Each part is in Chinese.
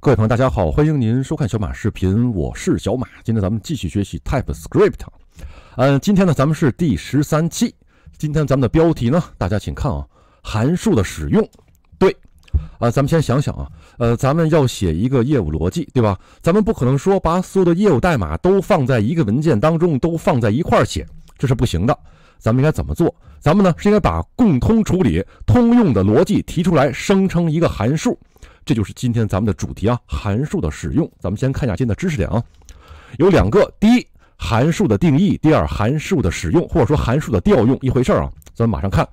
各位朋友，大家好，欢迎您收看小马视频，我是小马。今天咱们继续学习 TypeScript。嗯，今天呢，咱们是第十三期。今天咱们的标题呢，大家请看啊，函数的使用。对，啊，咱们先想想啊，呃，咱们要写一个业务逻辑，对吧？咱们不可能说把所有的业务代码都放在一个文件当中，都放在一块儿写，这是不行的。咱们应该怎么做？咱们呢，是应该把共通处理、通用的逻辑提出来，生成一个函数。这就是今天咱们的主题啊，函数的使用。咱们先看一下今天的知识点啊，有两个：第一，函数的定义；第二，函数的使用，或者说函数的调用一回事儿啊。咱们马上看，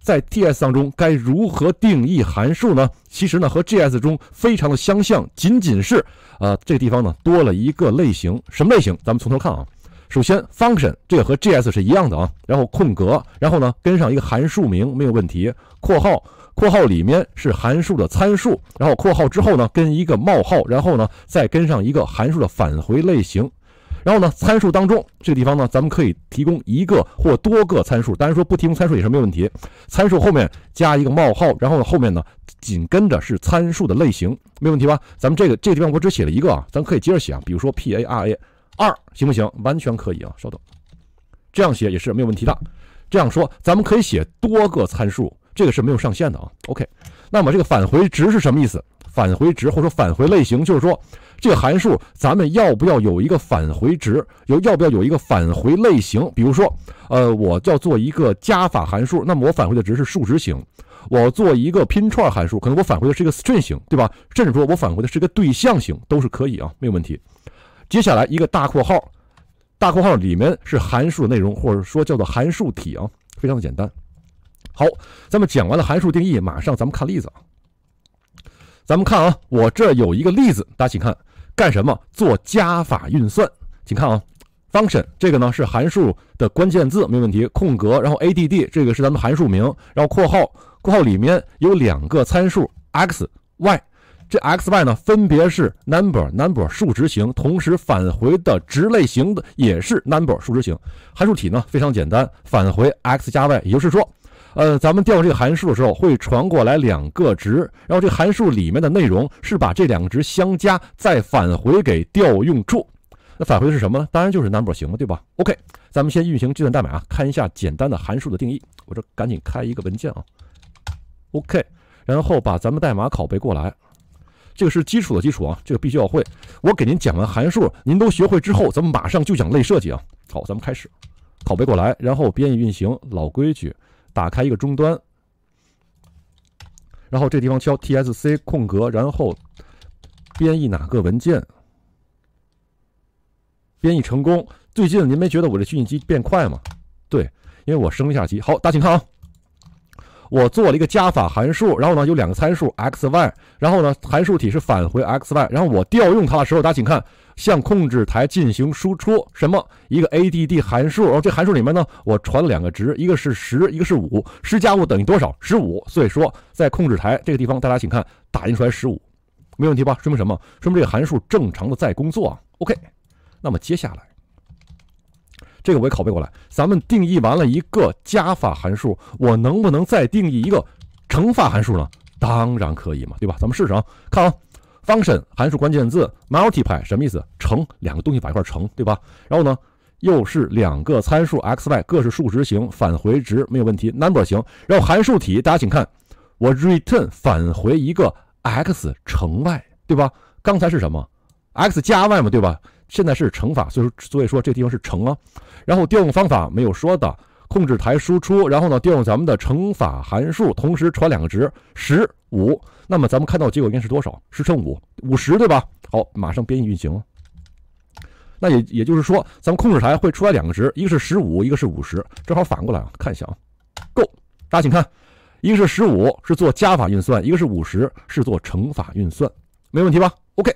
在 TS 当中该如何定义函数呢？其实呢，和 g s 中非常的相像，仅仅是呃这个地方呢多了一个类型，什么类型？咱们从头看啊。首先，function 这个和 g s 是一样的啊，然后空格，然后呢跟上一个函数名，没有问题，括号。括号里面是函数的参数，然后括号之后呢，跟一个冒号，然后呢，再跟上一个函数的返回类型，然后呢，参数当中这地方呢，咱们可以提供一个或多个参数，当然说不提供参数也是没有问题。参数后面加一个冒号，然后后面呢，紧跟着是参数的类型，没有问题吧？咱们这个这个地方我只写了一个啊，咱可以接着写啊，比如说 para 二行不行？完全可以啊，稍等，这样写也是没有问题的。这样说，咱们可以写多个参数。这个是没有上限的啊。OK，那么这个返回值是什么意思？返回值或者说返回类型，就是说这个函数咱们要不要有一个返回值？有要不要有一个返回类型？比如说，呃，我要做一个加法函数，那么我返回的值是数值型；我做一个拼串函数，可能我返回的是一个 string 型，对吧？甚至说我返回的是一个对象型，都是可以啊，没有问题。接下来一个大括号，大括号里面是函数的内容，或者说叫做函数体啊，非常的简单。好，咱们讲完了函数定义，马上咱们看例子啊。咱们看啊，我这有一个例子，大家请看，干什么？做加法运算。请看啊，function 这个呢是函数的关键字，没问题，空格，然后 add 这个是咱们函数名，然后括号，括号里面有两个参数 x、y，这 x、y 呢分别是 number、number 数值型，同时返回的值类型的也是 number 数值型。函数体呢非常简单，返回 x 加 y，也就是说。呃，咱们调这个函数的时候会传过来两个值，然后这函数里面的内容是把这两个值相加，再返回给调用处。那返回是什么呢？当然就是 number 型了，对吧？OK，咱们先运行计算代码啊，看一下简单的函数的定义。我这赶紧开一个文件啊，OK，然后把咱们代码拷贝过来。这个是基础的基础啊，这个必须要会。我给您讲完函数，您都学会之后，咱们马上就讲类设计啊。好，咱们开始，拷贝过来，然后编译运行，老规矩。打开一个终端，然后这地方敲 tsc 空格，然后编译哪个文件？编译成功。最近您没觉得我这虚拟机变快吗？对，因为我升一下级。好，大家请看啊，我做了一个加法函数，然后呢有两个参数 x y，然后呢函数体是返回 x y，然后我调用它的时候，大家请看。向控制台进行输出什么？一个 add 函数哦，这函数里面呢，我传了两个值，一个是十，一个是五，十加五等于多少？十五。所以说，在控制台这个地方，大家请看，打印出来十五，没问题吧？说明什么？说明这个函数正常的在工作。OK，那么接下来，这个我也拷贝过来，咱们定义完了一个加法函数，我能不能再定义一个乘法函数呢？当然可以嘛，对吧？咱们试试啊，看啊。function 函数关键字 multiply 什么意思？乘两个东西把一块乘，对吧？然后呢，又是两个参数 x y 各是数值型，返回值没有问题，number 型。然后函数体，大家请看，我 return 返回一个 x 乘 y，对吧？刚才是什么？x 加 y 嘛，对吧？现在是乘法，所以说所以说这地方是乘啊。然后调用方法没有说的。控制台输出，然后呢，调用咱们的乘法函数，同时传两个值，十、五。那么咱们看到结果应该是多少？十乘五，五十，对吧？好，马上编译运行。那也也就是说，咱们控制台会出来两个值，一个是十五，一个是五十，正好反过来啊。看一下啊，Go，大家请看，一个是十五，是做加法运算；一个是五十，是做乘法运算，没问题吧？OK，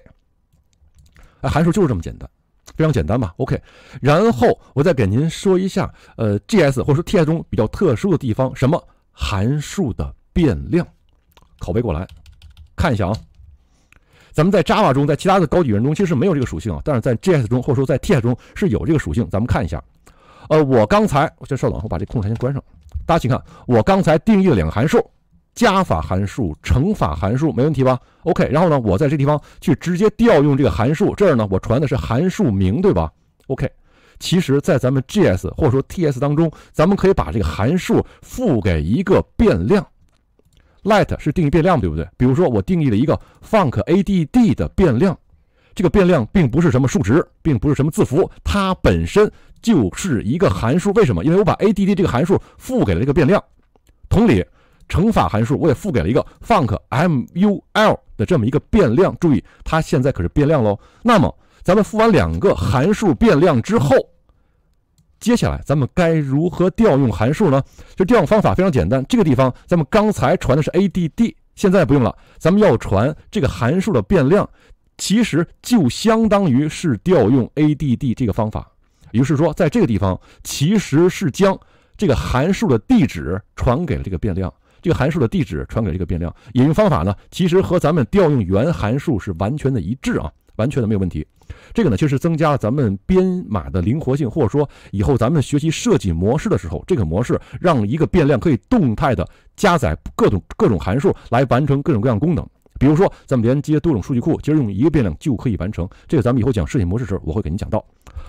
哎，函数就是这么简单。非常简单吧，OK。然后我再给您说一下，呃 g s 或者说 TS 中比较特殊的地方，什么函数的变量，拷贝过来，看一下啊。咱们在 Java 中，在其他的高级语言中其实是没有这个属性啊，但是在 g s 中或者说在 t i 中是有这个属性。咱们看一下，呃，我刚才，我先稍等，我把这控制台先关上。大家请看，我刚才定义了两个函数。加法函数、乘法函数没问题吧？OK，然后呢，我在这地方去直接调用这个函数。这儿呢，我传的是函数名，对吧？OK，其实，在咱们 JS 或者说 TS 当中，咱们可以把这个函数赋给一个变量。let 是定义变量对不对？比如说，我定义了一个 func add 的变量，这个变量并不是什么数值，并不是什么字符，它本身就是一个函数。为什么？因为我把 add 这个函数赋给了这个变量。同理。乘法函数我也赋给了一个 func mul 的这么一个变量，注意它现在可是变量喽。那么咱们赋完两个函数变量之后，接下来咱们该如何调用函数呢？就调用方法非常简单，这个地方咱们刚才传的是 add，现在不用了，咱们要传这个函数的变量，其实就相当于是调用 add 这个方法。也就是说，在这个地方其实是将这个函数的地址传给了这个变量。这个函数的地址传给这个变量，引用方法呢，其实和咱们调用原函数是完全的一致啊，完全的没有问题。这个呢，就是增加咱们编码的灵活性，或者说以后咱们学习设计模式的时候，这个模式让一个变量可以动态的加载各种各种函数来完成各种各样功能。比如说，咱们连接多种数据库，其实用一个变量就可以完成。这个咱们以后讲设计模式时候，我会给您讲到。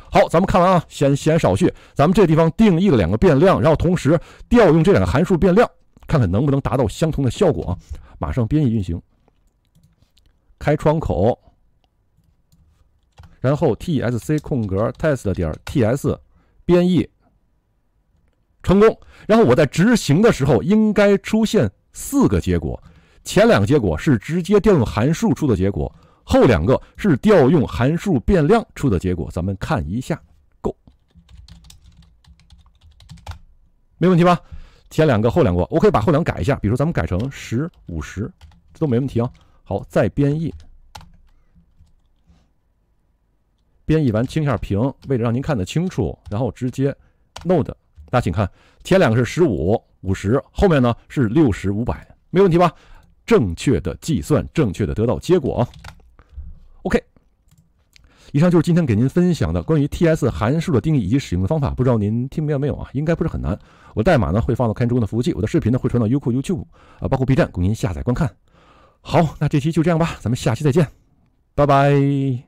好，咱们看完啊，先先少叙，咱们这地方定义了两个变量，然后同时调用这两个函数变量。看看能不能达到相同的效果，啊！马上编译运行，开窗口，然后 TSC 空格 test 点 T S 编译成功。然后我在执行的时候，应该出现四个结果，前两个结果是直接调用函数出的结果，后两个是调用函数变量出的结果。咱们看一下，够，没问题吧？前两个，后两个，我可以把后两个改一下，比如说咱们改成十五十，这都没问题啊。好，再编译，编译完清一下屏，为了让您看得清楚，然后直接 node，大家请看，前两个是十五五十，后面呢是六十五百，没问题吧？正确的计算，正确的得到结果 OK。以上就是今天给您分享的关于 T S 函数的定义以及使用的方法，不知道您听明白没有啊？应该不是很难。我代码呢会放到看中的服务器，我的视频呢会传到优酷、u b 五啊，包括 B 站供您下载观看。好，那这期就这样吧，咱们下期再见，拜拜。